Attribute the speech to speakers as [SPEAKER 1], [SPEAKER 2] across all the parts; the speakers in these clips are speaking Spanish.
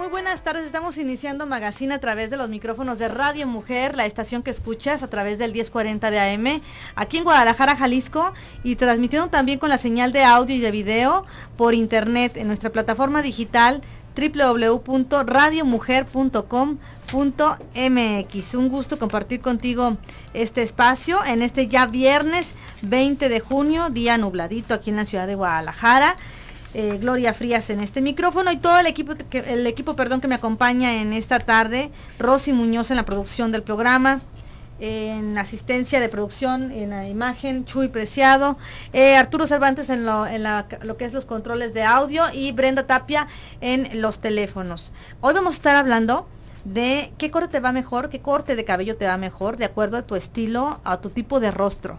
[SPEAKER 1] Muy buenas tardes. Estamos iniciando Magazine a través de los micrófonos de Radio Mujer, la estación que escuchas a través del 1040 de AM, aquí en Guadalajara, Jalisco, y transmitiendo también con la señal de audio y de video por internet en nuestra plataforma digital www.radiomujer.com.mx. Un gusto compartir contigo este espacio en este ya viernes 20 de junio, día nubladito aquí en la ciudad de Guadalajara. Eh, Gloria Frías en este micrófono y todo el equipo, que, el equipo perdón, que me acompaña en esta tarde, Rosy Muñoz en la producción del programa, en asistencia de producción, en la imagen, Chuy Preciado, eh, Arturo Cervantes en, lo, en la, lo, que es los controles de audio y Brenda Tapia en los teléfonos. Hoy vamos a estar hablando de qué corte te va mejor, qué corte de cabello te va mejor, de acuerdo a tu estilo, a tu tipo de rostro.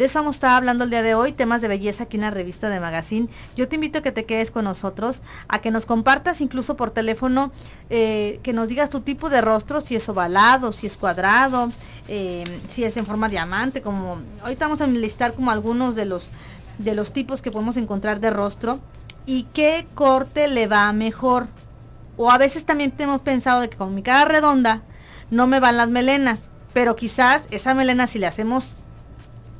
[SPEAKER 1] De eso vamos hablando el día de hoy, temas de belleza aquí en la revista de Magazine. Yo te invito a que te quedes con nosotros, a que nos compartas incluso por teléfono, eh, que nos digas tu tipo de rostro, si es ovalado, si es cuadrado, eh, si es en forma diamante, como ahorita vamos a listar como algunos de los, de los tipos que podemos encontrar de rostro y qué corte le va mejor. O a veces también hemos pensado de que con mi cara redonda no me van las melenas, pero quizás esa melena si le hacemos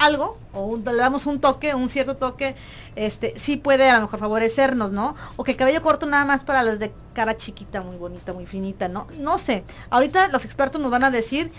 [SPEAKER 1] algo, o le damos un toque, un cierto toque, este, sí puede a lo mejor favorecernos, ¿no? O que el cabello corto nada más para las de cara chiquita, muy bonita, muy finita, ¿no? No sé. Ahorita los expertos nos van a decir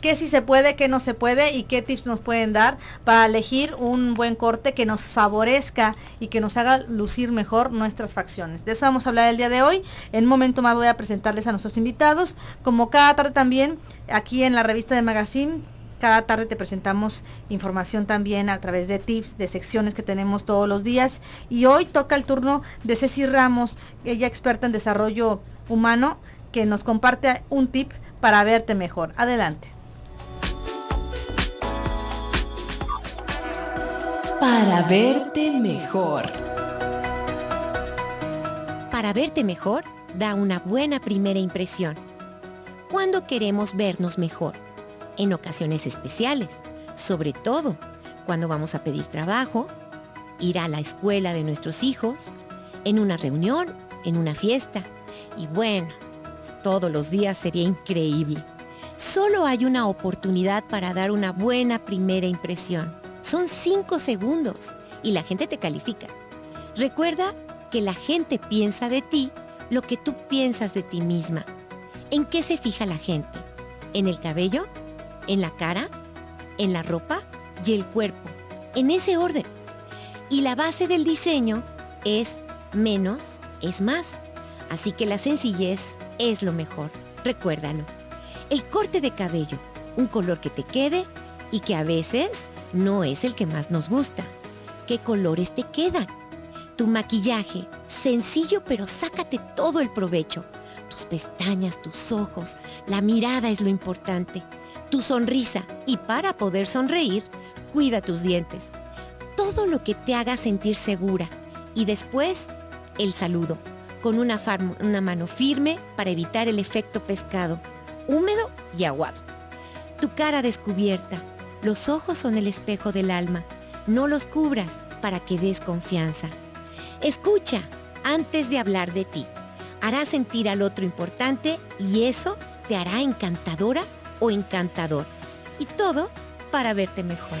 [SPEAKER 1] qué sí se puede, qué no se puede y qué tips nos pueden dar para elegir un buen corte que nos favorezca y que nos haga lucir mejor nuestras facciones. De eso vamos a hablar el día de hoy. En un momento más voy a presentarles a nuestros invitados. Como cada tarde también, aquí en la revista de Magazine cada tarde te presentamos información también a través de tips, de secciones que tenemos todos los días. Y hoy toca el turno de Ceci Ramos, ella experta en desarrollo humano, que nos comparte un tip para verte mejor. Adelante.
[SPEAKER 2] Para verte mejor. Para verte mejor da una buena primera impresión. ¿Cuándo queremos vernos mejor? en ocasiones especiales, sobre todo cuando vamos a pedir trabajo, ir a la escuela de nuestros hijos, en una reunión, en una fiesta. Y bueno, todos los días sería increíble. Solo hay una oportunidad para dar una buena primera impresión. Son cinco segundos y la gente te califica. Recuerda que la gente piensa de ti lo que tú piensas de ti misma. ¿En qué se fija la gente? ¿En el cabello? en la cara, en la ropa y el cuerpo, en ese orden. Y la base del diseño es menos es más. Así que la sencillez es lo mejor, recuérdalo. El corte de cabello, un color que te quede y que a veces no es el que más nos gusta. ¿Qué colores te quedan? Tu maquillaje, sencillo pero sácate todo el provecho. Tus pestañas, tus ojos, la mirada es lo importante tu sonrisa y para poder sonreír, cuida tus dientes. Todo lo que te haga sentir segura y después el saludo, con una, mano firme para evitar el efecto pescado, húmedo y aguado. Tu cara descubierta, los ojos son el espejo del alma, no los cubras para que des confianza. Escucha antes de hablar de ti, hará sentir al otro importante y eso te hará encantadora o encantador. Y todo para verte mejor.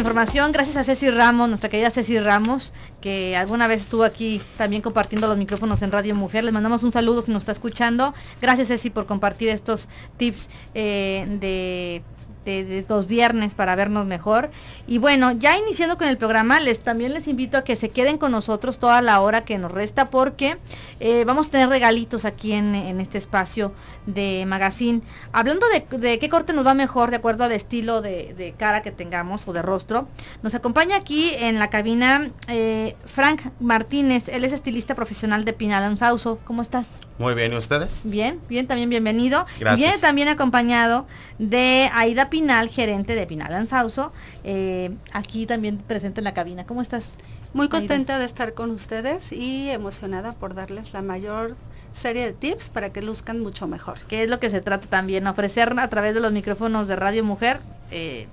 [SPEAKER 1] información, gracias a Ceci Ramos, nuestra querida Ceci Ramos, que alguna vez estuvo aquí también compartiendo los micrófonos en Radio Mujer. Les mandamos un saludo si nos está escuchando. Gracias Ceci por compartir estos tips eh, de de, dos viernes para vernos mejor. Y bueno, ya iniciando con el programa, les también les invito a que se queden con nosotros toda la hora que nos resta porque eh, vamos a tener regalitos aquí en, en, este espacio de magazine. Hablando de, de, qué corte nos va mejor de acuerdo al estilo de, de, cara que tengamos o de rostro, nos acompaña aquí en la cabina eh, Frank Martínez, él es estilista profesional de Pinal Sauso, ¿Cómo estás?
[SPEAKER 3] Muy bien, ¿y ustedes?
[SPEAKER 1] Bien, bien, también bienvenido. Gracias. también acompañado de Aida Pinal, gerente de Pinal Ansauso, eh,
[SPEAKER 4] aquí también presente en la cabina. ¿Cómo estás? Muy contenta de estar con ustedes y emocionada por darles la mayor serie de tips para que luzcan mucho mejor. ¿Qué es lo que se trata también,
[SPEAKER 1] ofrecer a través de los micrófonos de Radio Mujer eh,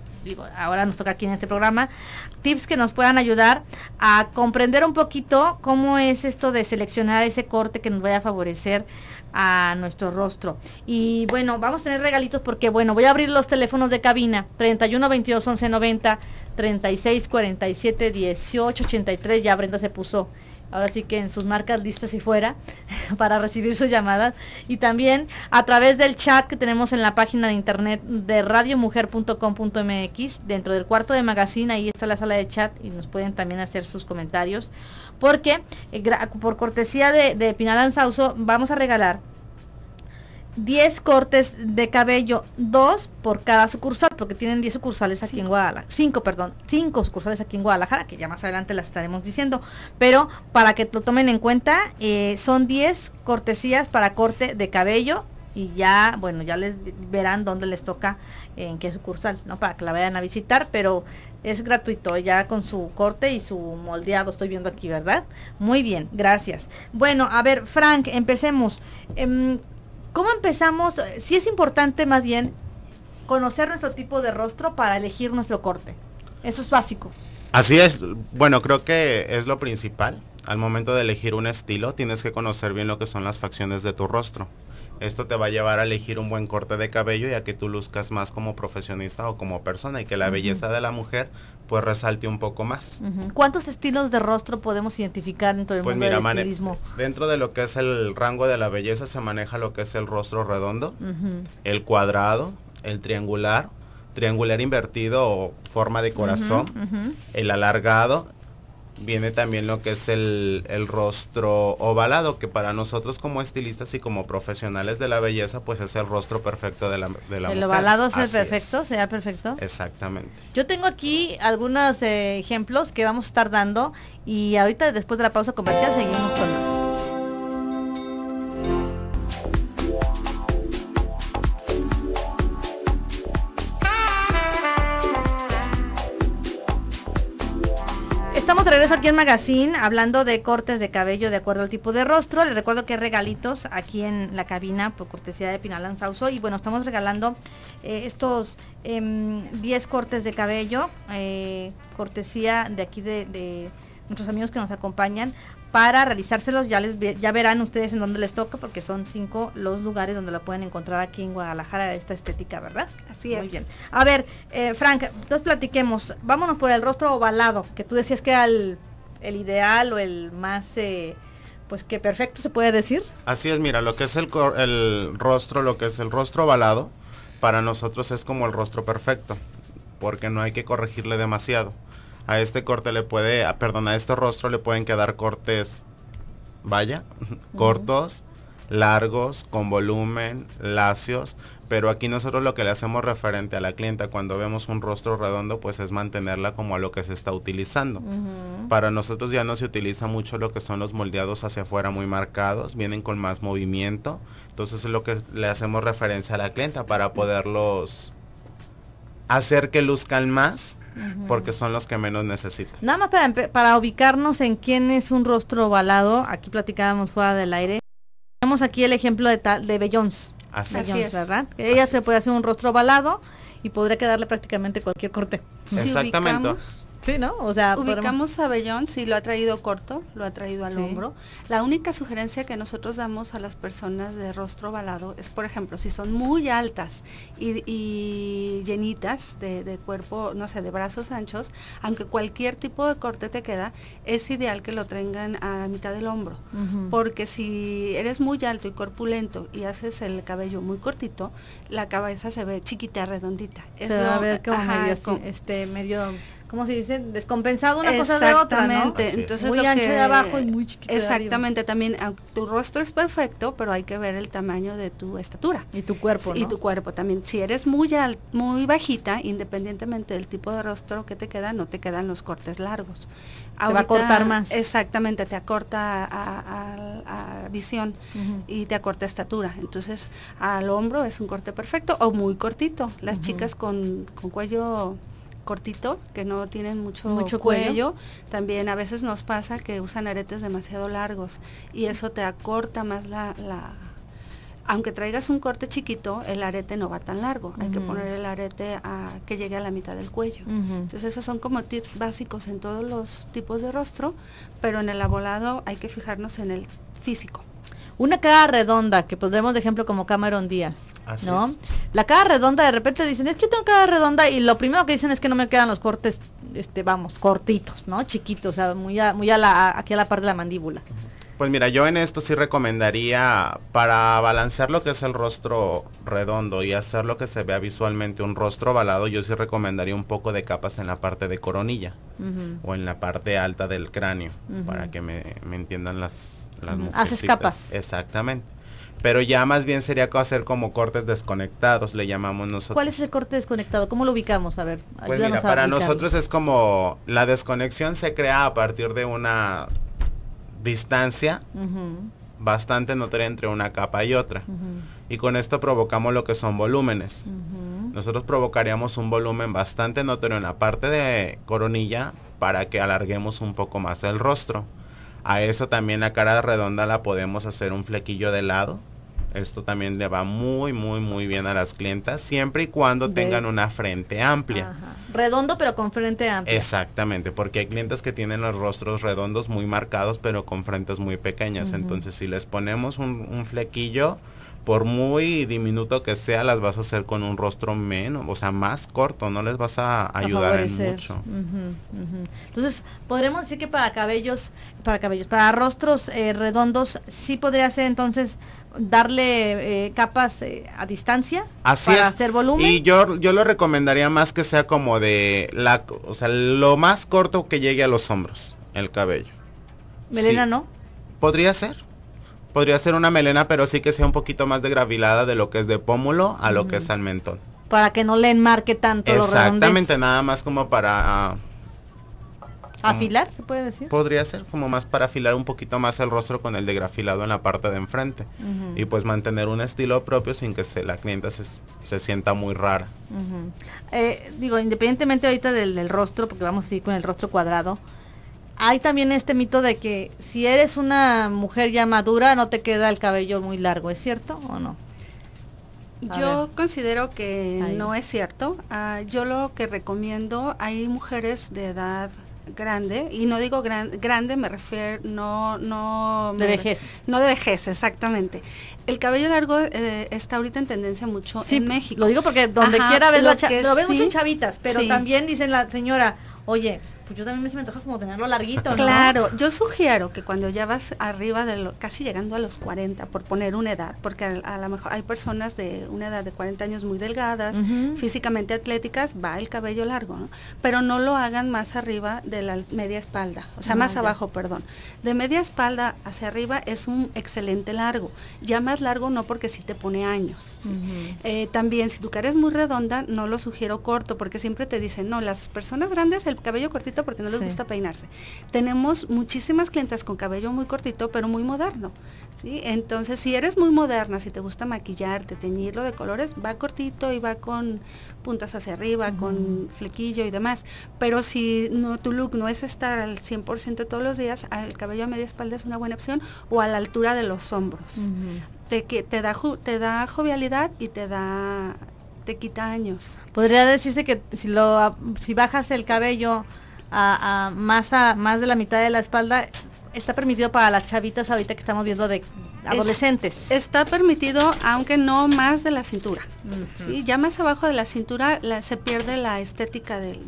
[SPEAKER 1] ahora nos toca aquí en este programa, tips que nos puedan ayudar a comprender un poquito cómo es esto de seleccionar ese corte que nos vaya a favorecer a nuestro rostro. Y bueno, vamos a tener regalitos porque, bueno, voy a abrir los teléfonos de cabina, 31 22 11 90, 36 47 18 83, ya Brenda se puso ahora sí que en sus marcas listas y fuera para recibir sus llamadas y también a través del chat que tenemos en la página de internet de radiomujer.com.mx dentro del cuarto de magazine ahí está la sala de chat y nos pueden también hacer sus comentarios porque eh, por cortesía de, de Pinalán Sauso vamos a regalar 10 cortes de cabello, 2 por cada sucursal, porque tienen 10 sucursales aquí en Guadalajara, 5, perdón, 5 sucursales aquí en Guadalajara, que ya más adelante las estaremos diciendo, pero para que lo tomen en cuenta, eh, son 10 cortesías para corte de cabello y ya, bueno, ya les verán dónde les toca, en qué sucursal, ¿no? Para que la vayan a visitar, pero es gratuito, ya con su corte y su moldeado, estoy viendo aquí, ¿verdad? Muy bien, gracias. Bueno, a ver, Frank, empecemos. Em, ¿Cómo empezamos? Si es importante más bien conocer nuestro tipo de rostro para elegir nuestro corte. Eso es básico.
[SPEAKER 3] Así es. Bueno, creo que es lo principal. Al momento de elegir un estilo, tienes que conocer bien lo que son las facciones de tu rostro. Esto te va a llevar a elegir un buen corte de cabello y a que tú luzcas más como profesionista o como persona y que la belleza de la mujer pues resalte un poco más.
[SPEAKER 1] ¿Cuántos estilos de rostro podemos identificar dentro todo el pues mundo del
[SPEAKER 3] Dentro de lo que es el rango de la belleza se maneja lo que es el rostro redondo, el cuadrado, el triangular, triangular invertido o forma de corazón, el alargado, viene también lo que es el, rostro ovalado, que para nosotros como estilistas y como profesionales de la belleza, pues es el rostro perfecto de la, de el ovalado el perfecto,
[SPEAKER 1] sea perfecto.
[SPEAKER 3] Exactamente.
[SPEAKER 1] Yo tengo aquí algunos eh, ejemplos que vamos a estar dando y ahorita después de la pausa comercial seguimos con más. aquí en Magazine, hablando de cortes de cabello de acuerdo al tipo de rostro, les recuerdo que hay regalitos aquí en la cabina por cortesía de Pinalán Sauso. Y bueno, estamos regalando eh, estos 10 em, cortes de cabello, eh, cortesía de aquí de, de nuestros amigos que nos acompañan para realizárselos. Ya, les, ya verán ustedes en dónde les toca, porque son cinco los lugares donde la pueden encontrar aquí en Guadalajara, esta estética, ¿verdad? Así es. Muy bien. A ver, eh, Frank, entonces platiquemos. Vámonos por el rostro ovalado, que tú decías que era el, ideal o el más... Eh, pues que perfecto se puede decir.
[SPEAKER 3] Así es, mira, lo que es el, el rostro, lo que es el rostro ovalado, para nosotros es como el rostro perfecto, porque no hay que corregirle demasiado a este corte le puede, ah, perdón, a este rostro le pueden quedar cortes, vaya, cortos, largos, con volumen, lacios, pero aquí nosotros lo que le hacemos referente a la clienta cuando vemos un rostro redondo, pues es mantenerla como a lo que se está utilizando. Para nosotros ya no se utiliza mucho lo que son los moldeados hacia afuera muy marcados, vienen con más movimiento, entonces es lo que le hacemos referencia a la clienta para poderlos hacer que luzcan más porque son los que menos necesitan.
[SPEAKER 1] Nada más para, ubicarnos en quién es un rostro ovalado, aquí platicábamos fuera del aire. Tenemos aquí el ejemplo de, tal de Bellons.
[SPEAKER 3] Así, es. ¿verdad?
[SPEAKER 1] ella se puede hacer un rostro ovalado y podría quedarle prácticamente cualquier corte. Exactamente. Sí, ¿no? O
[SPEAKER 4] sea, ubicamos a Bellón, sí, lo ha traído corto, lo ha traído al hombro. La única sugerencia que nosotros damos a las personas de rostro ovalado es, por ejemplo, si son muy altas y, llenitas de, cuerpo, no sé, de brazos anchos, aunque cualquier tipo de corte te queda, es ideal que lo tengan a la mitad del hombro. Porque si eres muy alto y corpulento y haces el cabello muy cortito, la cabeza se ve chiquita, redondita. se va a ver como medio, este, medio como se dice, descompensado una cosa de otra, ¿no? Entonces muy ancho de abajo y muy chiquita Exactamente, también ah, tu rostro es perfecto, pero hay que ver el tamaño de tu estatura. Y tu cuerpo, ¿no? Y tu cuerpo también. Si eres muy muy bajita, independientemente del tipo de rostro que te queda, no te quedan los cortes largos. te va a cortar más. Exactamente, te acorta a, visión y te acorta estatura. Entonces, al hombro es un corte perfecto o muy cortito. Las chicas con, con cuello cortito, que no tienen mucho, mucho cuello. También a veces nos pasa que usan aretes demasiado largos y eso te acorta más la, la aunque traigas un corte chiquito, el arete no va tan largo. Hay que poner el arete a que llegue a la mitad del cuello. Entonces esos son como tips básicos en todos los tipos de rostro, pero en el abolado hay que fijarnos en el físico
[SPEAKER 1] una cara redonda, que pondremos de ejemplo como Cameron Díaz, ¿no? La cara redonda de repente dicen, es que tengo cara redonda y lo primero que dicen es que no me quedan los cortes, este, vamos, cortitos, ¿no? Chiquitos, o sea, muy, a, muy a la, aquí a la parte de la mandíbula.
[SPEAKER 3] Pues mira, yo en esto sí recomendaría para balancear lo que es el rostro redondo y hacer lo que se vea visualmente un rostro ovalado, yo sí recomendaría un poco de capas en la parte de coronilla o en la parte alta del cráneo, para que me entiendan las, Haces capas. Exactamente. Pero ya más bien sería hacer como cortes desconectados, le llamamos nosotros. ¿Cuál es
[SPEAKER 1] el corte desconectado? ¿Cómo lo ubicamos? A ver, pues para nosotros
[SPEAKER 3] es como la desconexión se crea a partir de una distancia bastante notoria entre una capa y otra. Y con esto provocamos lo que son volúmenes. Nosotros provocaríamos un volumen bastante notorio en la parte de coronilla para que alarguemos un poco más el rostro. A eso también la cara redonda la podemos hacer un flequillo de lado. Esto también le va muy, muy, muy bien a las clientas, siempre y cuando tengan una frente amplia.
[SPEAKER 1] Redondo, pero con frente amplia.
[SPEAKER 3] Exactamente, porque hay clientes que tienen los rostros redondos muy marcados, pero con frentes muy pequeñas. Entonces, si les ponemos un flequillo, por muy diminuto que sea, las vas a hacer con un rostro menos, o sea, más corto, no les vas a ayudar en mucho.
[SPEAKER 1] Entonces, podremos decir que para cabellos, para cabellos, para rostros eh, redondos, sí podría ser entonces darle eh, capas eh, a distancia para hacer volumen. Y
[SPEAKER 3] yo, yo lo recomendaría más que sea como de la, o sea, lo más corto que llegue a los hombros, el cabello. Melena, ¿no? Podría ser podría ser una melena, pero sí que sea un poquito más de degravilada de lo que es de pómulo a lo que es al mentón.
[SPEAKER 1] Para que no le enmarque tanto. Exactamente,
[SPEAKER 3] nada más como para... Ah, ¿Afilar se puede decir? Podría ser como más para afilar un poquito más el rostro con el degrafilado en la parte de enfrente. Y pues mantener un estilo propio sin que se, la clienta se, sienta muy rara.
[SPEAKER 1] Eh, digo, independientemente ahorita del, del, rostro, porque vamos a ir con el rostro cuadrado, hay también este mito de que si eres una mujer ya madura no te queda el cabello muy largo, ¿es cierto o no?
[SPEAKER 4] yo considero que no es cierto. Ah, yo lo que recomiendo, hay mujeres de edad grande y no digo gran, grande me refiero no no de vejez no de vejez exactamente el cabello largo eh, está ahorita en tendencia mucho en México lo digo porque donde quiera ves lo, la lo ves chavitas pero también dicen la señora oye pues yo también me antoja como tenerlo larguito, ¿no? Claro, yo sugiero que cuando ya vas arriba de lo, casi llegando a los 40, por poner una edad, porque a, lo mejor hay personas de una edad de 40 años muy delgadas, físicamente atléticas, va el cabello largo, ¿no? Pero no lo hagan más arriba de la media espalda, o sea, más abajo, perdón. De media espalda hacia arriba es un excelente largo, ya más largo no porque sí te pone años. Eh, también si tu cara es muy redonda, no lo sugiero corto, porque siempre te dicen, no, las personas grandes el cabello cortito porque no les gusta peinarse. Tenemos muchísimas clientas con cabello muy cortito, pero muy moderno. ¿sí? Entonces, si eres muy moderna, si te gusta maquillarte, teñirlo de colores, va cortito y va con puntas hacia arriba, con flequillo y demás. Pero si no, tu look no es estar al 100% todos los días, el cabello a media espalda es una buena opción o a la altura de los hombros. te, te, da, te da jovialidad y te da te quita años.
[SPEAKER 1] Podría decirse que si lo si bajas el cabello a, más de la mitad de la espalda está permitido para las chavitas ahorita que estamos viendo de adolescentes.
[SPEAKER 4] está permitido, aunque no más de la cintura. Ya más abajo de la cintura se pierde la estética del,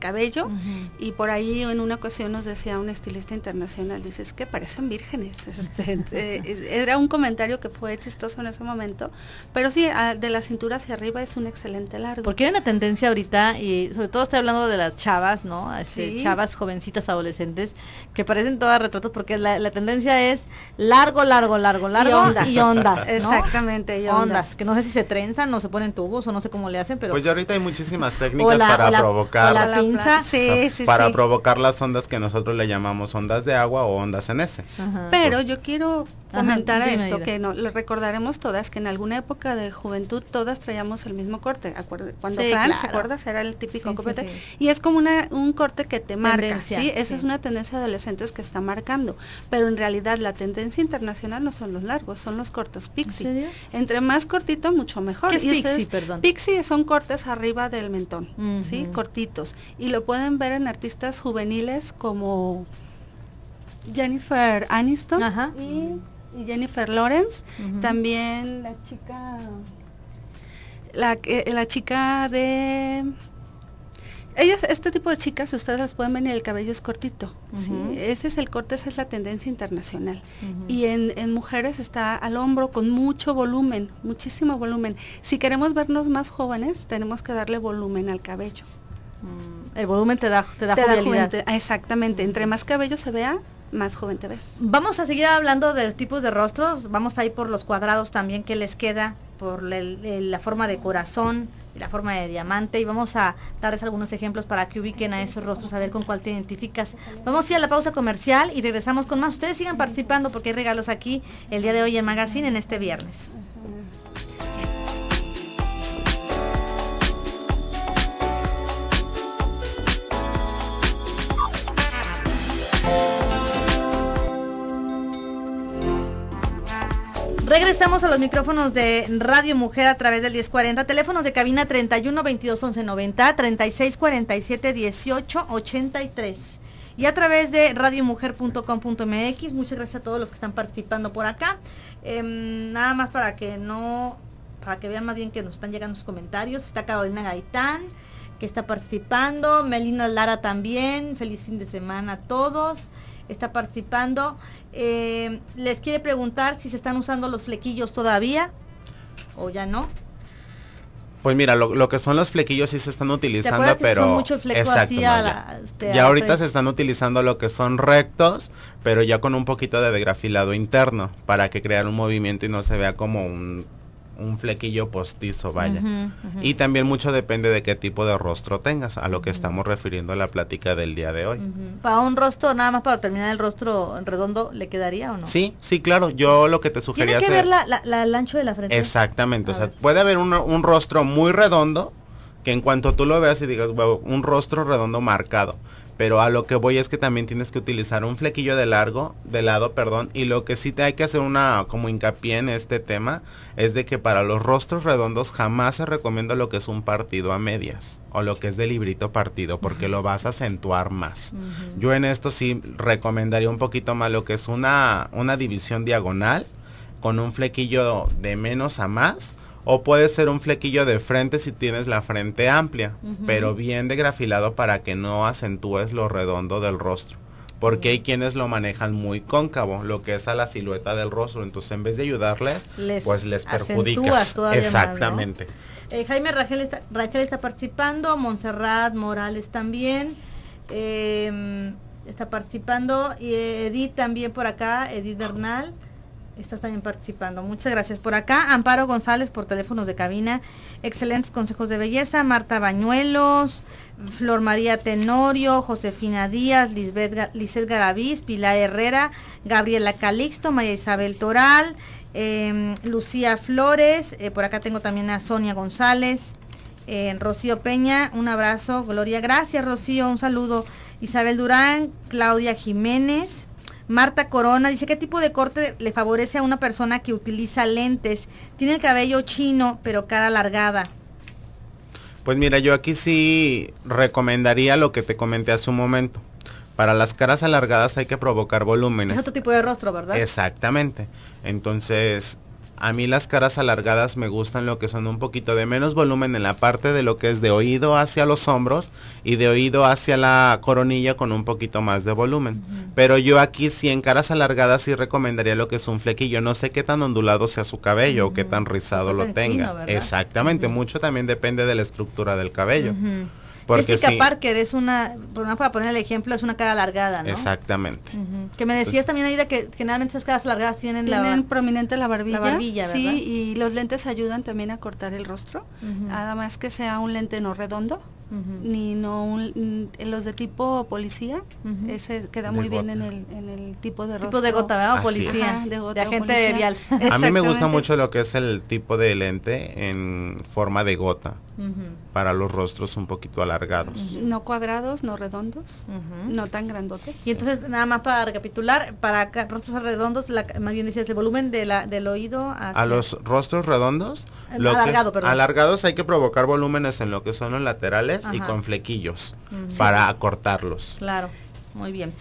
[SPEAKER 4] cabello y por ahí en una ocasión nos decía un estilista internacional, dice, que parecen vírgenes. Este, eh, eh, era un comentario que fue chistoso en ese momento, pero sí, de la cintura hacia arriba es un excelente largo. Porque
[SPEAKER 1] hay una tendencia ahorita, y sobre todo estoy hablando de las chavas, ¿no? Este, chavas, jovencitas, adolescentes, que parecen todas retratos porque la, la tendencia es largo, largo, largo largo, largo y ondas.
[SPEAKER 4] Exactamente, y ondas.
[SPEAKER 1] Que no sé si se trenzan no se ponen tubos o no sé cómo le hacen, pero. Pues ya
[SPEAKER 3] ahorita hay muchísimas técnicas para provocar. la
[SPEAKER 1] pinza. Sí, sí, para
[SPEAKER 3] provocar las ondas que nosotros le llamamos ondas de agua o ondas en ese.
[SPEAKER 1] Pero yo
[SPEAKER 4] quiero comentar a esto, que no, lo recordaremos todas que en alguna época de juventud todas traíamos el mismo corte, cuando Fran, acuerdas? Era el típico corte, y es como un corte que te marca, ¿sí? Esa es una tendencia de adolescentes que está marcando, pero en realidad la tendencia internacional no son los largos, son los cortos pixie. Entre más cortito, mucho mejor. y pixie, perdón? Pixie son cortes arriba del mentón, ¿sí? Cortitos, y lo pueden ver en artistas juveniles como... Jennifer Aniston y y Jennifer Lawrence. También la chica. La, la chica de. Ellas, este tipo de chicas, ustedes las pueden ver, el cabello es cortito. ¿sí? Ese es el corte, esa es la tendencia internacional. Y en, mujeres está al hombro con mucho volumen, muchísimo volumen. Si queremos vernos más jóvenes, tenemos que darle volumen al cabello.
[SPEAKER 1] Mm, el volumen te da, te
[SPEAKER 4] Exactamente. Entre más cabello se vea, más joven te ves. Vamos a seguir hablando de los
[SPEAKER 1] tipos de rostros, vamos a ir por los cuadrados también que les queda, por la forma de corazón, y la forma de diamante y vamos a darles algunos ejemplos para que ubiquen a esos rostros, a ver con cuál te identificas. Vamos a ir a la pausa comercial y regresamos con más. Ustedes sigan participando porque hay regalos aquí el día de hoy en Magazine en este viernes. Regresamos a los micrófonos de Radio Mujer a través del 1040, teléfonos de cabina 31 22 11 90, 36 47 18 83 y a través de radiomujer.com.mx. Muchas gracias a todos los que están participando por acá. Em, nada más para que no, para que vean más bien que nos están llegando sus comentarios. Está Carolina Gaitán, que está participando. Melina Lara también. Feliz fin de semana a todos. Está participando. Eh, les quiere preguntar si se están usando los flequillos todavía o ya no.
[SPEAKER 3] Pues mira, lo, que son los flequillos sí se están utilizando, pero
[SPEAKER 1] ya, ahorita se
[SPEAKER 3] están utilizando lo que son rectos, pero ya con un poquito de degrafilado interno para que crear un movimiento y no se vea como un un flequillo postizo, vaya. Y también mucho depende de qué tipo de rostro tengas, a lo que estamos refiriendo a la plática del día de hoy.
[SPEAKER 1] Para un rostro, nada más para terminar el rostro redondo, ¿le quedaría o
[SPEAKER 3] no? Sí, sí, claro. Yo lo que te sugería... Tiene que hacer...
[SPEAKER 1] ver la, la, el ancho de la frente.
[SPEAKER 3] Exactamente. o sea, puede haber un, rostro muy redondo, que en cuanto tú lo veas y digas, wow, un rostro redondo marcado pero a lo que voy es que también tienes que utilizar un flequillo de largo, de lado, perdón. Y lo que sí te hay que hacer una como hincapié en este tema es de que para los rostros redondos jamás se recomienda lo que es un partido a medias o lo que es de librito partido porque lo vas a acentuar más. Yo en esto sí recomendaría un poquito más lo que es una, una división diagonal con un flequillo de menos a más o puede ser un flequillo de frente si tienes la frente amplia, pero bien degrafilado para que no acentúes lo redondo del rostro. Porque hay quienes lo manejan muy cóncavo, lo que es a la silueta del rostro. Entonces, en vez de ayudarles, pues les perjudicas. Exactamente.
[SPEAKER 1] Eh, Jaime Raquel está, está participando, Montserrat Morales también. Eh, está participando y Edith también por acá, Edith Bernal. Estás también participando. Muchas gracias. Por acá, Amparo González por teléfonos de cabina. Excelentes consejos de belleza. Marta Bañuelos, Flor María Tenorio, Josefina Díaz, Lisbeth Garaviz, Pilar Herrera, Gabriela Calixto, María Isabel Toral, em, Lucía Flores. Eh, por acá tengo también a Sonia González. Eh, Rocío Peña, un abrazo. Gloria, gracias Rocío, un saludo. Isabel Durán, Claudia Jiménez. Marta Corona dice, ¿qué tipo de corte le favorece a una persona que utiliza lentes? Tiene el cabello chino, pero cara alargada.
[SPEAKER 3] Pues mira, yo aquí sí recomendaría lo que te comenté hace un momento. Para las caras alargadas hay que provocar volúmenes. Es otro
[SPEAKER 1] tipo de rostro, ¿verdad?
[SPEAKER 3] Exactamente. Entonces, a mí las caras alargadas me gustan lo que son un poquito de menos volumen en la parte de lo que es de oído hacia los hombros y de oído hacia la coronilla con un poquito más de volumen. Pero yo aquí sí en caras alargadas sí recomendaría lo que es un flequillo. No sé qué tan ondulado sea su cabello o qué tan mm, rizado lo tenga. Exactamente, mucho también depende de la estructura del cabello. Porque Parker
[SPEAKER 1] es una, para poner el
[SPEAKER 4] ejemplo, es una cara alargada,
[SPEAKER 1] ¿no?
[SPEAKER 3] Exactamente. Que me decías
[SPEAKER 4] también, Aida, que generalmente esas caras alargadas tienen, tienen prominente la barbilla. La barbilla sí, y los lentes ayudan también a cortar el rostro, Además nada más que sea un lente no redondo. ni no un, mm, los de tipo policía ese queda muy bien en el, tipo de rostro tipo de gota ¿verdad?
[SPEAKER 1] policía de, de agente vial a mí me gusta
[SPEAKER 3] mucho lo que es el tipo de lente en forma de gota para los rostros un poquito alargados.
[SPEAKER 4] No cuadrados, no redondos,
[SPEAKER 1] no tan grandotes. Y entonces, nada más para recapitular, para rostros redondos, más bien decías, el volumen de la, del oído A los
[SPEAKER 3] rostros redondos, eh, alargados hay que provocar volúmenes en lo que son los laterales y con flequillos para acortarlos.
[SPEAKER 4] Claro, muy bien.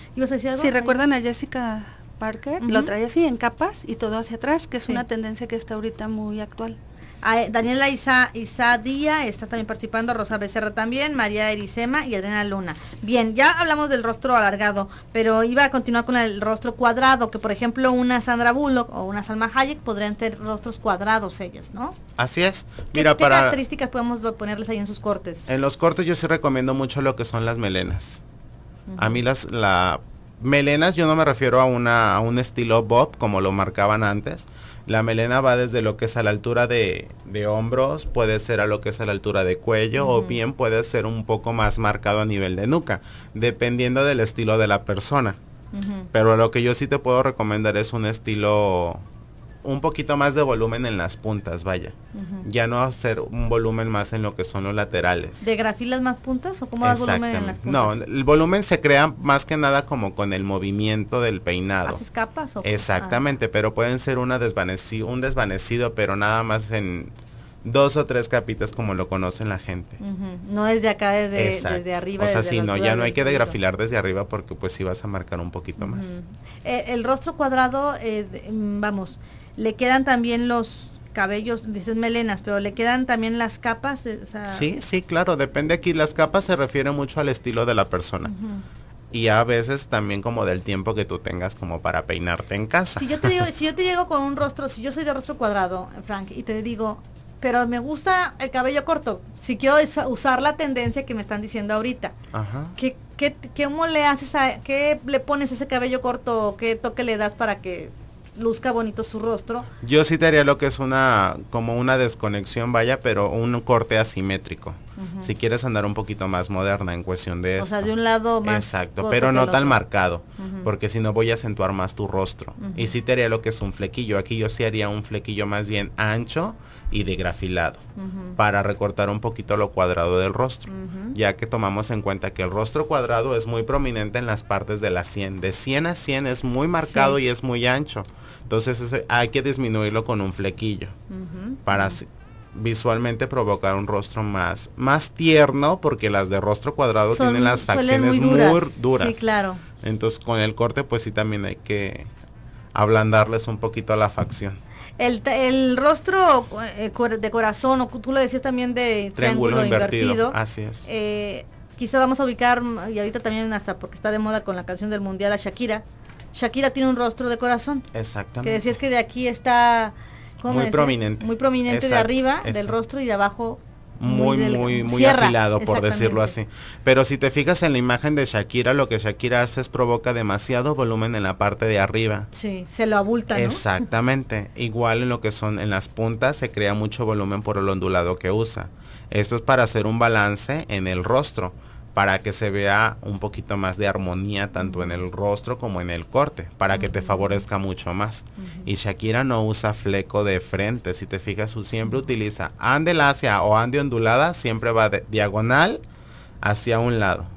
[SPEAKER 4] Si recuerdan a Jessica Parker, lo traía así en capas y todo hacia atrás, que es una tendencia que está ahorita muy actual. Ah, Daniela Isa, Isa
[SPEAKER 1] Díaz está también participando, Rosa Becerra también, María Erisema y Elena Luna. Bien, ya hablamos del rostro alargado, pero iba a continuar con el rostro cuadrado, que por ejemplo una Sandra Bullock o una Salma Hayek podrían tener rostros cuadrados ellas, ¿no?
[SPEAKER 3] Así es. Mira, ¿Qué, para... características
[SPEAKER 1] podemos ponerles ahí en sus cortes?
[SPEAKER 3] En los cortes yo sí recomiendo mucho lo que son las melenas. A mí las, la Melenas yo no me refiero a, una, a un estilo bob como lo marcaban antes. La melena va desde lo que es a la altura de, de hombros, puede ser a lo que es a la altura de cuello o bien puede ser un poco más marcado a nivel de nuca, dependiendo del estilo de la persona. Pero lo que yo sí te puedo recomendar es un estilo un poquito más de volumen en las puntas, vaya. Ya no hacer un volumen más en lo que son los laterales.
[SPEAKER 1] ¿De grafilas más puntas o cómo das volumen en las puntas?
[SPEAKER 3] No, el volumen se crea más que nada como con el movimiento del peinado.
[SPEAKER 1] capas Exactamente,
[SPEAKER 3] ah. pero pueden ser una un desvanecido, pero nada más en dos o tres capitas como lo conocen la gente.
[SPEAKER 1] No desde acá, desde, arriba. O sea, sí, no, ya no hay que
[SPEAKER 3] degrafilar desde arriba porque pues sí vas a marcar un poquito más.
[SPEAKER 1] Eh, el rostro cuadrado, eh, mm, vamos, le quedan también los cabellos, dices melenas, pero le quedan también las capas. Eh, sí,
[SPEAKER 3] sí, claro, depende aquí. Las capas se refieren mucho al estilo de la persona. Y a veces también como del tiempo que tú tengas como para peinarte en casa. Si yo te digo,
[SPEAKER 1] si yo te llego con un rostro, si yo soy de rostro cuadrado, Frank, y te digo, pero me gusta el cabello corto, si quiero usar la tendencia que me están diciendo ahorita, Ajá. ¿qué, qué, qué, le haces a, qué le pones ese cabello corto o qué toque le das para que luzca bonito su rostro.
[SPEAKER 3] Yo sí te haría lo que es una, como una desconexión, vaya, pero un corte asimétrico. Si quieres andar un poquito más moderna en cuestión de... O sea,
[SPEAKER 1] de un lado más...
[SPEAKER 3] Exacto, pero no tan marcado, porque si no voy a acentuar más tu rostro. Y sí te haría lo que es un flequillo. Aquí yo sí haría un flequillo más bien ancho y de grafilado, para recortar un poquito lo cuadrado del rostro, ya que tomamos en cuenta que el rostro cuadrado es muy prominente en las partes de la 100. De 100 a 100 es muy marcado y es muy ancho. Entonces hay que disminuirlo con un flequillo, para visualmente provocar un rostro más, más tierno, porque las de rostro cuadrado tienen las facciones muy duras. Sí, claro. Entonces con el corte pues sí también hay que ablandarles un poquito a la facción.
[SPEAKER 1] El, el, rostro eh, de corazón, o tú lo decías también de triángulo, invertido, Así es. Eh, quizá vamos a ubicar, y ahorita también hasta porque está de moda con la canción del mundial a Shakira. Shakira tiene un rostro de corazón. Exactamente. Que decías que de aquí está muy prominente. Muy prominente de arriba del rostro y de abajo
[SPEAKER 3] muy, muy, muy, afilado, por decirlo así. Pero si te fijas en la imagen de Shakira, lo que Shakira hace es provoca demasiado volumen en la parte de arriba.
[SPEAKER 1] Sí, se lo abulta.
[SPEAKER 3] Exactamente. Igual en lo que son en las puntas, se crea mucho volumen por el ondulado que usa. Esto es para hacer un balance en el rostro para que se vea un poquito más de armonía tanto en el rostro como en el corte, para que te favorezca mucho más. Y Shakira no usa fleco de frente, si te fijas, siempre utiliza ande lacia o ande ondulada, siempre va de diagonal hacia un lado.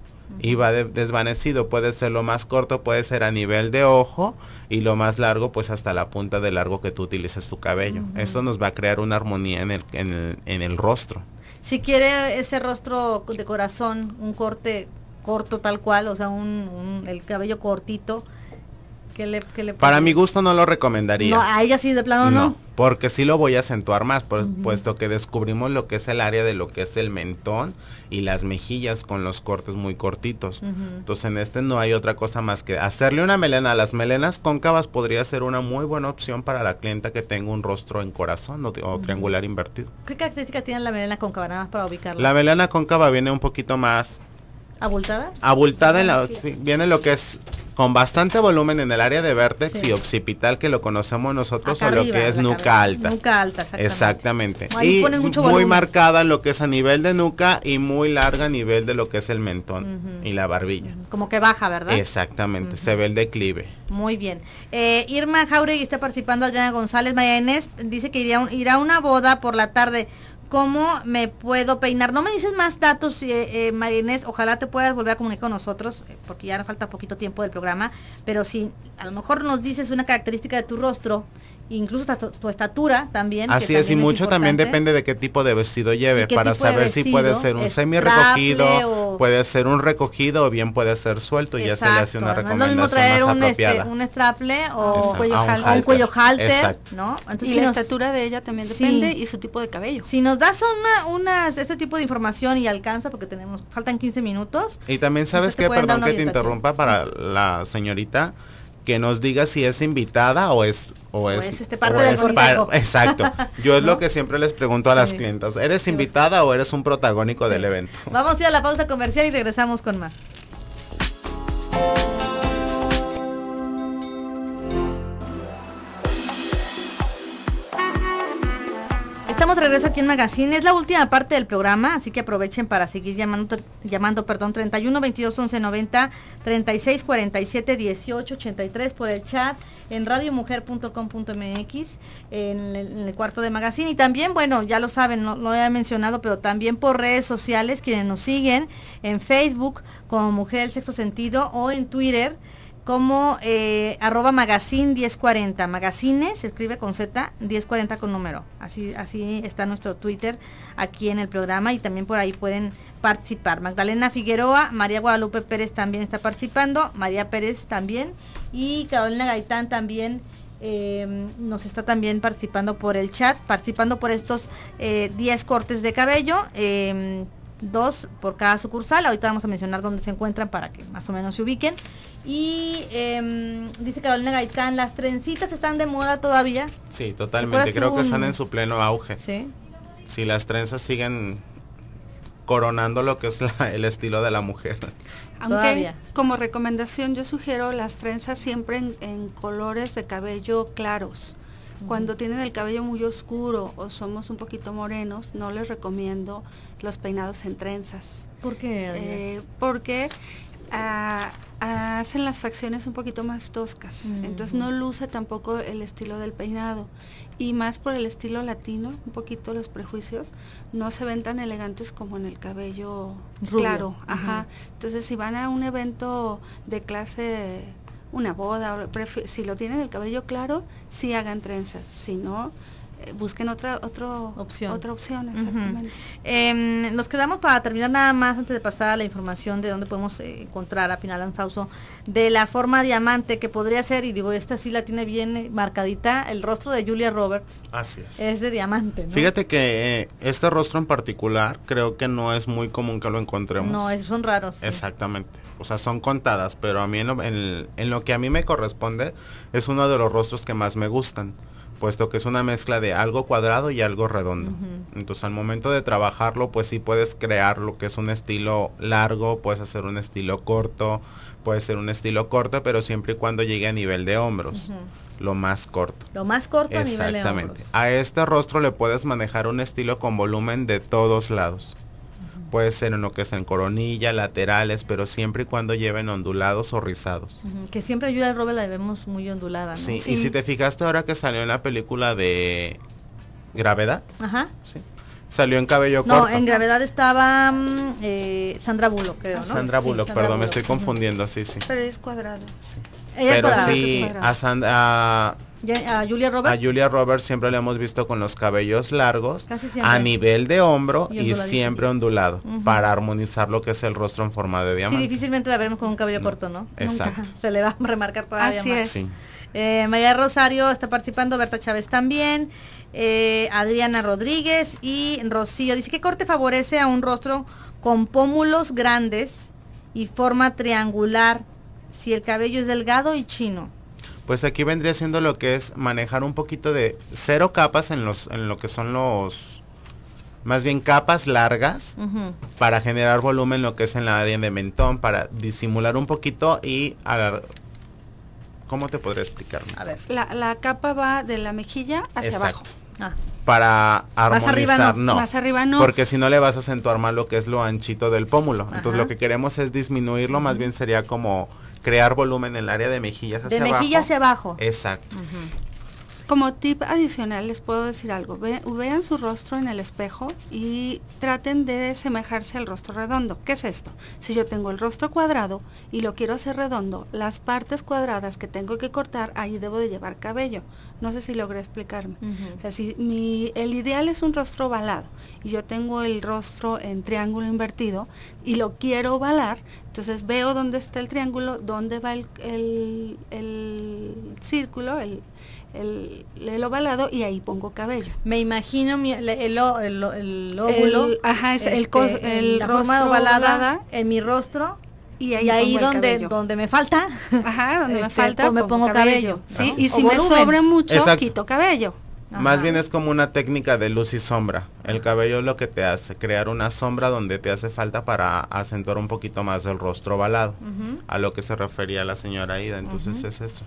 [SPEAKER 3] Y va desvanecido, puede ser lo más corto, puede ser a nivel de ojo y lo más largo pues hasta la punta de largo que tú utilices tu cabello. Esto nos va a crear una armonía en el, en el rostro.
[SPEAKER 1] Si quiere ese rostro de corazón, un corte corto tal cual, o sea, un, el cabello cortito, que le, que le Para
[SPEAKER 3] mi gusto no lo recomendaría. No, a
[SPEAKER 1] ella sí, de plano no
[SPEAKER 3] porque sí lo voy a acentuar más, puesto que descubrimos lo que es el área de lo que es el mentón y las mejillas con los cortes muy cortitos. Entonces en este no hay otra cosa más que hacerle una melena. Las melenas cóncavas podría ser una muy buena opción para la clienta que tenga un rostro en corazón o, triangular invertido.
[SPEAKER 1] ¿Qué características tiene la melena cóncava nada más para ubicarla? La
[SPEAKER 3] melena cóncava viene un poquito más... ¿Abultada? Abultada, en la, viene lo que es con bastante volumen en el área de vértex y occipital que lo conocemos nosotros o lo que es nuca alta. Nuca alta, exactamente. Ahí y muy marcada lo que es a nivel de nuca y muy larga a nivel de lo que es el mentón y la barbilla.
[SPEAKER 1] Como que baja, ¿verdad?
[SPEAKER 3] Exactamente, se ve el declive.
[SPEAKER 1] Muy bien. Eh, Irma Jauregui está participando, Adriana González Mayanes, dice que iría, irá a una boda por la tarde cómo me puedo peinar. No me dices más datos, eh, eh Ojalá te puedas volver a comunicar con nosotros, eh, porque ya falta poquito tiempo del programa. Pero si a lo mejor nos dices una característica de tu rostro incluso tu, estatura también. Así es, y mucho también depende
[SPEAKER 3] de qué tipo de vestido lleve, para saber si puede ser un semi recogido, puede ser un recogido o bien puede ser suelto y ya se le hace una recomendación no más un, este, apropiada. un
[SPEAKER 1] straple o un, cuello halter, ¿no? y la estatura de ella también depende y su tipo de cabello. Si nos das una, este tipo de información y alcanza porque tenemos, faltan 15 minutos.
[SPEAKER 3] Y también sabes que, perdón que te interrumpa para la señorita, que nos diga si es invitada o es o es, este parte del exacto yo es lo que siempre les pregunto a las clientas eres invitada o eres un protagónico del evento
[SPEAKER 1] vamos a ir a la pausa comercial y regresamos con más regreso aquí en Magazine. Es la última parte del programa, así que aprovechen para seguir llamando, llamando perdón, 31 22 11 90 36 47 18 83 por el chat en radiomujer.com.mx en, el cuarto de Magazine. Y también, bueno, ya lo saben, no lo he mencionado, pero también por redes sociales, quienes nos siguen en Facebook como Mujer del Sexto Sentido o en Twitter como eh, arroba magazine 1040. magazines se escribe con Z, 1040 con número. Así, así está nuestro Twitter aquí en el programa y también por ahí pueden participar. Magdalena Figueroa, María Guadalupe Pérez también está participando, María Pérez también y Carolina Gaitán también. Em, nos está también participando por el chat, participando por estos 10 eh, cortes de cabello. Em, dos por cada sucursal. Ahorita vamos a mencionar dónde se encuentran para que más o menos se ubiquen. Y em, dice Carolina Gaitán, las trencitas están de moda
[SPEAKER 4] todavía.
[SPEAKER 3] Sí, totalmente. Creo que están en su pleno auge. Sí. Si las trenzas siguen coronando lo que es el estilo de la mujer. Aunque
[SPEAKER 4] como recomendación yo sugiero las trenzas siempre en colores de cabello claros cuando tienen el cabello muy oscuro o somos un poquito morenos, no les recomiendo los peinados en trenzas. ¿Por qué? Eh, porque ah, ah, hacen las facciones un poquito más toscas, mm. entonces no luce tampoco el estilo del peinado. Y más por el estilo latino, un poquito los prejuicios, no se ven tan elegantes como en el cabello claro. Ajá. Entonces si van a un evento de clase una boda, si lo tienen el cabello claro, sí hagan trenzas, si no, busquen otra otra opción. Otra opción, exactamente.
[SPEAKER 1] Em, nos quedamos para terminar nada más antes de pasar a la información de dónde podemos eh, encontrar a Pinal Ansauso de la forma diamante que podría ser, y digo, esta sí la tiene bien eh, marcadita, el rostro de Julia Roberts. Así es. de diamante. Fíjate
[SPEAKER 3] que eh, este rostro en particular creo que no es muy común que lo encontremos. No, esos son raros. Exactamente. O sea, son contadas, pero a mí en lo que a mí me corresponde es uno de los rostros que más me gustan puesto que es una mezcla de algo cuadrado y algo redondo. Entonces al momento de trabajarlo, pues sí puedes crear lo que es un estilo largo, puedes hacer un estilo corto, puede ser un estilo corto, pero siempre y cuando llegue a nivel de hombros. Lo más corto.
[SPEAKER 1] Lo más corto a nivel de hombros. Exactamente.
[SPEAKER 3] A este rostro le puedes manejar un estilo con volumen de todos lados puede ser en lo que es en coronilla, laterales, pero siempre y cuando lleven ondulados o rizados.
[SPEAKER 1] Que siempre ayuda el robe la vemos muy ondulada, ¿no? sí. y si te
[SPEAKER 3] fijaste ahora que salió en la película de Gravedad. Ajá. Sí. Salió en cabello No, en
[SPEAKER 1] gravedad estaba mm, eh, Sandra Bullock, creo, Sandra Bullock, perdón, me estoy confundiendo, sí, sí.
[SPEAKER 4] Pero es cuadrado. Sí.
[SPEAKER 1] Pero sí, a,
[SPEAKER 3] Sandra, a Julia Roberts. Julia Roberts siempre la hemos visto con los cabellos largos, a nivel de hombro y, siempre ondulado, para armonizar lo que es el rostro en forma de diamante. Sí,
[SPEAKER 1] difícilmente la veremos con un cabello corto, ¿no? Exacto. Se le va a remarcar todavía Así Es. Eh, María Rosario está participando, Berta Chávez también, eh, Adriana Rodríguez y Rocío. Dice que corte favorece a un rostro con pómulos grandes y forma triangular si el cabello es delgado y chino
[SPEAKER 3] pues aquí vendría siendo lo que es manejar un poquito de cero capas en los en lo que son los más bien capas largas para generar volumen lo que es en la área de mentón para disimular un poquito y agarrar... ¿Cómo te podría explicar? A ver,
[SPEAKER 4] la, capa va de la mejilla hacia abajo. Ah.
[SPEAKER 3] Para armonizar, no, Más arriba no. Porque si no le vas a acentuar más lo que es lo anchito del pómulo. Entonces lo que queremos es disminuirlo, más bien sería como crear volumen en el área de mejillas hacia abajo. De mejillas hacia abajo. Exacto.
[SPEAKER 4] Como tip adicional les puedo decir algo, vean su rostro en el espejo y traten de semejarse al rostro redondo. ¿Qué es esto? Si yo tengo el rostro cuadrado y lo quiero hacer redondo, las partes cuadradas que tengo que cortar, ahí debo de llevar cabello. No sé si logré explicarme. O sea, si el ideal es un rostro ovalado y yo tengo el rostro en triángulo invertido y lo quiero ovalar, entonces veo dónde está el triángulo, dónde va el círculo, el el, ovalado y ahí pongo cabello. Me
[SPEAKER 1] imagino el, el, el, óvulo. el, ovalada, en mi rostro. Y ahí, donde donde me falta, donde me este, falta, pues me pongo cabello, Y si me sobra mucho, quito cabello. Más
[SPEAKER 3] bien es como una técnica de luz y sombra. El cabello es lo que te hace crear una sombra donde te hace falta para acentuar un poquito más el rostro ovalado, a lo que se refería la señora Ida. Entonces es eso.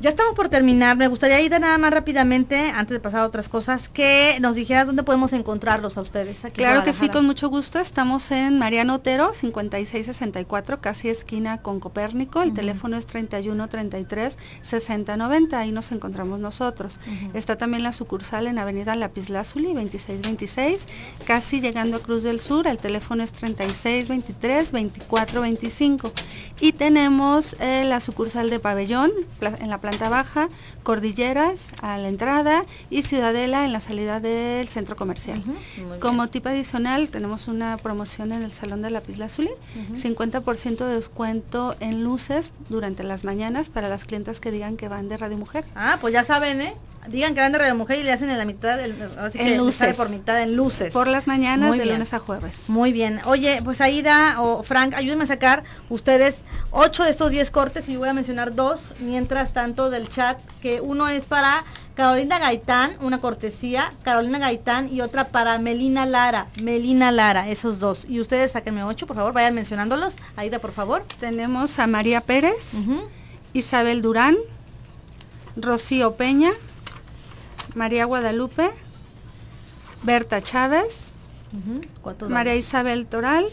[SPEAKER 1] Ya estamos por terminar. Me gustaría ir de nada más
[SPEAKER 4] rápidamente, antes de pasar a otras cosas, que nos dijeras dónde podemos encontrarlos a ustedes. claro que sí, con mucho gusto. Estamos en Mariano Otero, 5664, casi esquina con Copérnico. El teléfono es 3133-6090. Ahí nos encontramos nosotros. Está también la sucursal en Avenida Lapislázuli, 2626, casi llegando a Cruz del Sur. El teléfono es 3623-2425. Y tenemos eh, la sucursal de Pabellón, en la planta baja, Cordilleras a la entrada y Ciudadela en la salida del centro comercial. Como tipo adicional tenemos una promoción en el Salón de la lazuli, Azul, 50% de descuento en luces durante las mañanas para las clientas que digan que van de Radio Mujer. Ah, pues ya saben, ¿eh? digan que van de Radio Mujer y le hacen en la mitad, así que luces. por mitad
[SPEAKER 1] en luces. Por las mañanas de lunes a jueves. Muy bien. Oye, pues Aida o Frank, ayúdenme a sacar ustedes ocho de estos diez cortes y voy a mencionar dos, mientras tanto, del chat, que uno es para Carolina Gaitán, una cortesía, Carolina Gaitán y otra para Melina Lara, Melina
[SPEAKER 4] Lara, esos dos. Y ustedes sáquenme ocho, por favor, vayan mencionándolos. Aida, por favor. Tenemos a María Pérez, Isabel Durán, Rocío Peña, María Guadalupe, Berta Chávez, María Isabel Toral.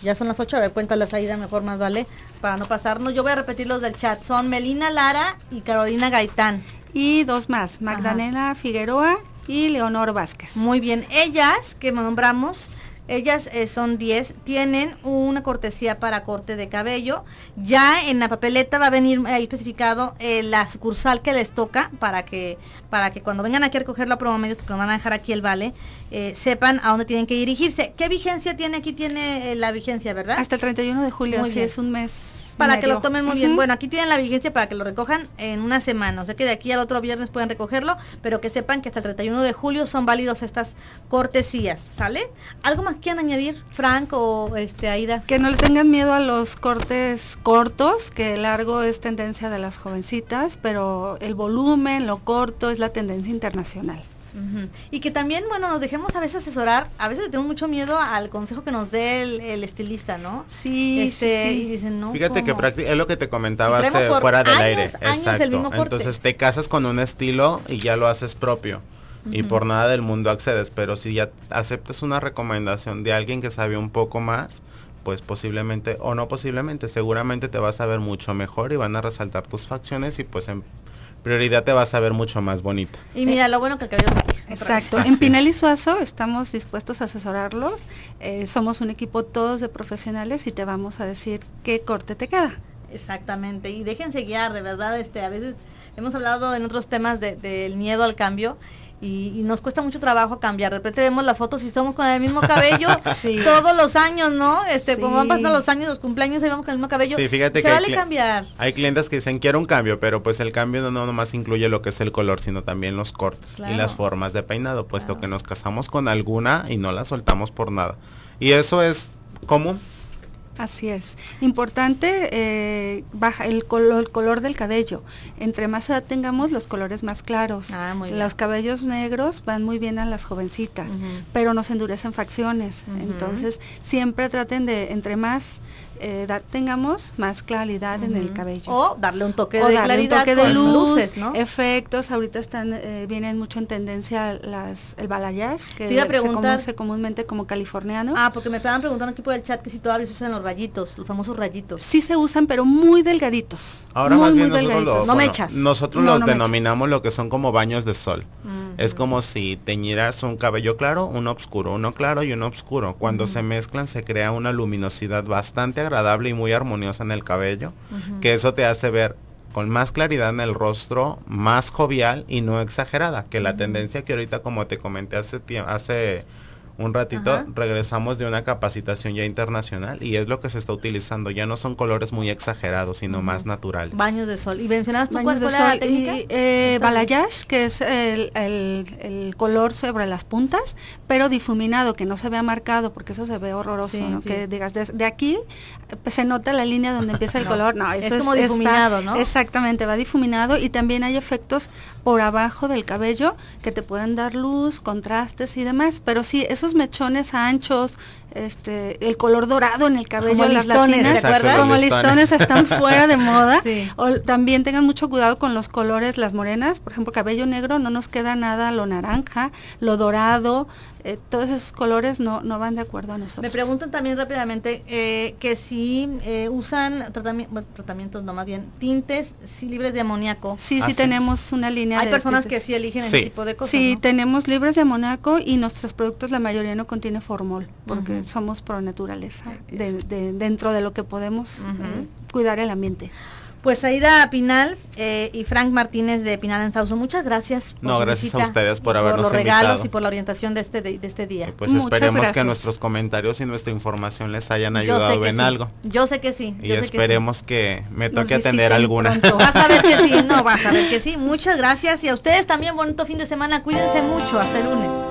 [SPEAKER 4] Ya son las ocho, a ver, cuéntalas ahí, de mejor más vale, para no pasarnos.
[SPEAKER 1] Yo voy a repetir los del chat. Son Melina Lara y Carolina Gaitán. Y dos más, Magdalena Figueroa y Leonor Vázquez. Muy bien, ellas que nombramos ellas eh, son 10, tienen una cortesía para corte de cabello. Ya en la papeleta va a venir especificado eh, la sucursal que les toca para que, para que cuando vengan aquí a recoger la promo medios, porque lo van a dejar aquí el vale, eh, sepan a dónde tienen que dirigirse. ¿Qué vigencia tiene aquí? Tiene la vigencia, ¿verdad? Hasta el 31 de julio, así es
[SPEAKER 4] un mes para que lo
[SPEAKER 1] tomen muy bien. Bueno, aquí tienen la vigencia para que lo recojan en una semana. O sea que de aquí al otro viernes pueden recogerlo, pero que sepan que hasta el 31 de julio son válidos estas cortesías. ¿Sale? ¿Algo más
[SPEAKER 4] quieren añadir, Frank o este, Aida? Que no le tengan miedo a los cortes cortos, que largo es tendencia de las jovencitas, pero el volumen, lo corto es la tendencia internacional. Y que también, bueno, nos dejemos a veces asesorar, a veces tengo mucho miedo
[SPEAKER 1] al consejo que nos dé el, estilista, ¿no? Este, sí, sí, Y dicen, no. Fíjate que
[SPEAKER 3] es lo que te comentaba fuera del aire. Exacto. Entonces te casas con un estilo y ya lo haces propio. Y por nada del mundo accedes, pero si ya aceptas una recomendación de alguien que sabe un poco más, pues posiblemente, o no posiblemente, seguramente te vas a ver mucho mejor y van a resaltar tus facciones y pues en, em, prioridad te vas a ver mucho más bonita.
[SPEAKER 4] Y mira, lo bueno que el cabello Exacto. En Pinel y Suazo estamos dispuestos a asesorarlos. Eh, somos un equipo todos de profesionales y te vamos a decir qué corte te queda.
[SPEAKER 1] Exactamente. Y déjense guiar, de verdad, este, a veces hemos hablado en otros temas del miedo al cambio y, nos cuesta mucho trabajo cambiar. De repente vemos las fotos y somos con el mismo cabello todos los años, ¿no? Este, como van pasando los años, los cumpleaños, y vamos con el mismo cabello. Sí, fíjate que cambiar.
[SPEAKER 3] Hay clientes que dicen quiero un cambio, pero pues el cambio no, no nomás incluye lo que es el color, sino también los cortes y las formas de peinado, puesto que nos casamos con alguna y no la soltamos por nada. Y eso es común
[SPEAKER 4] Así es. Importante eh, baja el, color del cabello. Entre más edad tengamos, los colores más claros. Ah, los cabellos negros van muy bien a las jovencitas, pero nos endurecen facciones. Entonces, siempre traten de, entre más eh, tengamos más claridad en el cabello. O
[SPEAKER 1] darle un toque de luces, ¿no?
[SPEAKER 4] efectos. Ahorita están eh, vienen mucho en tendencia las el balayage, que se conoce comúnmente como californiano. Ah, porque me estaban preguntando aquí por el chat que si todavía se usan los rayitos, los famosos rayitos. Sí se usan, pero muy delgaditos.
[SPEAKER 1] Ahora más bien nosotros los, Nosotros los
[SPEAKER 3] denominamos lo que son como baños de sol. Mm. Es como si teñiras un cabello claro, uno oscuro, uno claro y uno oscuro. Cuando se mezclan se crea una luminosidad bastante agradable y muy armoniosa en el cabello, que eso te hace ver con más claridad en el rostro, más jovial y no exagerada, que la tendencia que ahorita, como te comenté hace, tiempo hace un ratito, regresamos de una capacitación ya internacional y es lo que se está utilizando. Ya no son colores muy exagerados, sino más naturales.
[SPEAKER 4] Baños de sol. ¿Y mencionabas tú cuál La técnica? Eh, balayage, que es el, color sobre las puntas, pero difuminado, que no se vea marcado, porque eso se ve horroroso, Que digas, de, aquí eh, se nota la línea donde empieza el color. No, es, como difuminado, ¿no? Exactamente, va difuminado y también hay efectos por abajo del cabello que te pueden dar luz, contrastes y demás, pero sí, eso esos mechones anchos, este, el color dorado en el cabello las latinas, Como listones están fuera de moda. O, también tengan mucho cuidado con los colores, las morenas, por ejemplo, cabello negro no nos queda nada lo naranja, lo dorado, eh, todos esos colores no, no van de acuerdo a nosotros. Me preguntan también rápidamente eh, que si eh, usan tratamientos, no más bien, tintes sí, libres de amoníaco. Sí, sí tenemos una línea. Hay personas que sí eligen ese tipo de cosas. Sí, tenemos libres de amoníaco y nuestros productos la mayoría no contiene formol, porque somos pro naturaleza, dentro de lo que podemos eh, cuidar el ambiente.
[SPEAKER 1] Pues Aida Pinal eh, y Frank Martínez de Pinal en Sauso, muchas gracias. Por no, gracias a ustedes por habernos Por los regalos y por la orientación de este, de, este día. pues esperemos que nuestros
[SPEAKER 3] comentarios y nuestra información les hayan ayudado en algo. Yo sé que sí. y esperemos que, me toque atender alguna.
[SPEAKER 1] Vas a ver que sí, no, vas a ver que sí. Muchas gracias y a ustedes también bonito fin de semana. Cuídense mucho. Hasta el lunes.